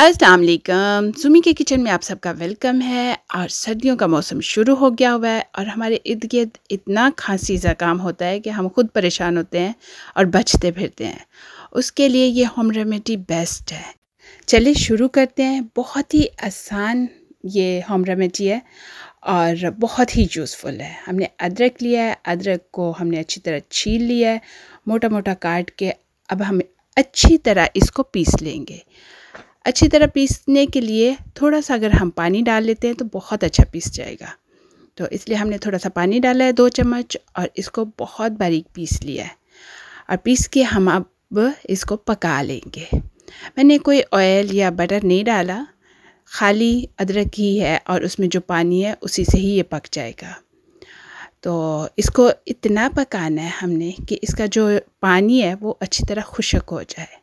अस्सलाम वालेकुम सुमी के किचन में आप सबका वेलकम है और सर्दियों का मौसम शुरू हो गया हुआ है और हमारे इर्द गिर्द इतना खांसी काम होता है कि हम खुद परेशान होते हैं और बचते फिरते हैं उसके लिए ये होम रेमेडी बेस्ट है चलिए शुरू करते हैं बहुत ही आसान ये होम रेमेडी है और बहुत ही यूज़फुल है हमने अदरक लिया है अदरक को हमने अच्छी तरह छील लिया है मोटा मोटा काट के अब हम अच्छी तरह इसको पीस लेंगे अच्छी तरह पीसने के लिए थोड़ा सा अगर हम पानी डाल लेते हैं तो बहुत अच्छा पीस जाएगा तो इसलिए हमने थोड़ा सा पानी डाला है दो चम्मच और इसको बहुत बारीक पीस लिया है और पीस के हम अब इसको पका लेंगे मैंने कोई ऑयल या बटर नहीं डाला खाली अदरक ही है और उसमें जो पानी है उसी से ही ये पक जाएगा तो इसको इतना पकाना है हमने कि इसका जो पानी है वो अच्छी तरह खुशक हो जाए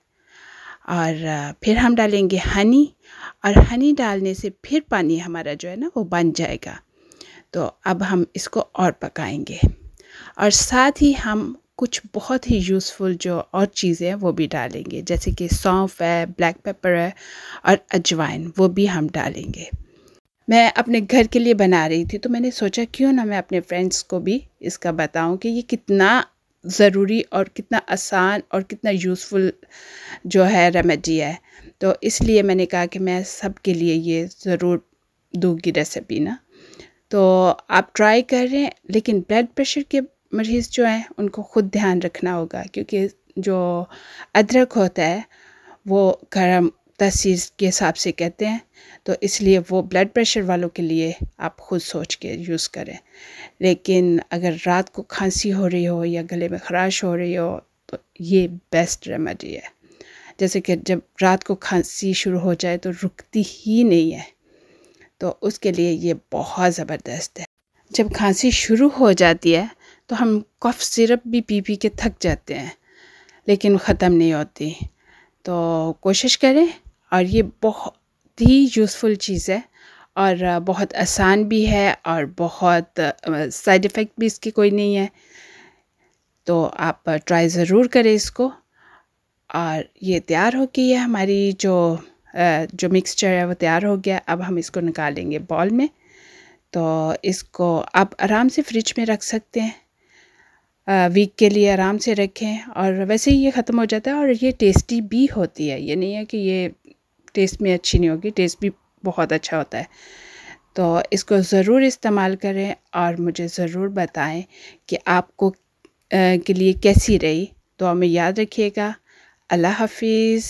और फिर हम डालेंगे हनी और हनी डालने से फिर पानी हमारा जो है ना वो बन जाएगा तो अब हम इसको और पकाएंगे और साथ ही हम कुछ बहुत ही यूज़फुल जो और चीज़ें हैं वो भी डालेंगे जैसे कि सौंफ है ब्लैक पेपर है और अजवाइन वो भी हम डालेंगे मैं अपने घर के लिए बना रही थी तो मैंने सोचा क्यों ना मैं अपने फ्रेंड्स को भी इसका बताऊं कि ये कितना ज़रूरी और कितना आसान और कितना यूज़फुल जो है रेमेडी है तो इसलिए मैंने कहा कि मैं सबके लिए ये ज़रूर दूँगी रेसिपी ना तो आप ट्राई करें लेकिन ब्लड प्रेशर के मरीज़ जो हैं उनको खुद ध्यान रखना होगा क्योंकि जो अदरक होता है वो गर्म तहसीस के हिसाब से कहते हैं तो इसलिए वो ब्लड प्रेशर वालों के लिए आप खुद सोच के यूज़ करें लेकिन अगर रात को खांसी हो रही हो या गले में खराश हो रही हो तो ये बेस्ट रेमेडी है जैसे कि जब रात को खांसी शुरू हो जाए तो रुकती ही नहीं है तो उसके लिए ये बहुत ज़बरदस्त है जब खांसी शुरू हो जाती है तो हम कफ सिरप भी पी पी के थक जाते हैं लेकिन ख़त्म नहीं होती तो कोशिश करें और ये बहुत ही यूज़फुल चीज़ है और बहुत आसान भी है और बहुत साइड इफ़ेक्ट भी इसकी कोई नहीं है तो आप ट्राई ज़रूर करें इसको और ये तैयार हो गई है हमारी जो जो मिक्सचर है वो तैयार हो गया अब हम इसको निकालेंगे बॉल में तो इसको आप आराम से फ्रिज में रख सकते हैं वीक के लिए आराम से रखें और वैसे ही ये ख़त्म हो जाता है और ये टेस्टी भी होती है ये नहीं है कि ये टेस्ट में अच्छी नहीं होगी टेस्ट भी बहुत अच्छा होता है तो इसको ज़रूर इस्तेमाल करें और मुझे ज़रूर बताएं कि आपको के लिए कैसी रही तो हमें याद रखिएगा अल्लाह हाफिज़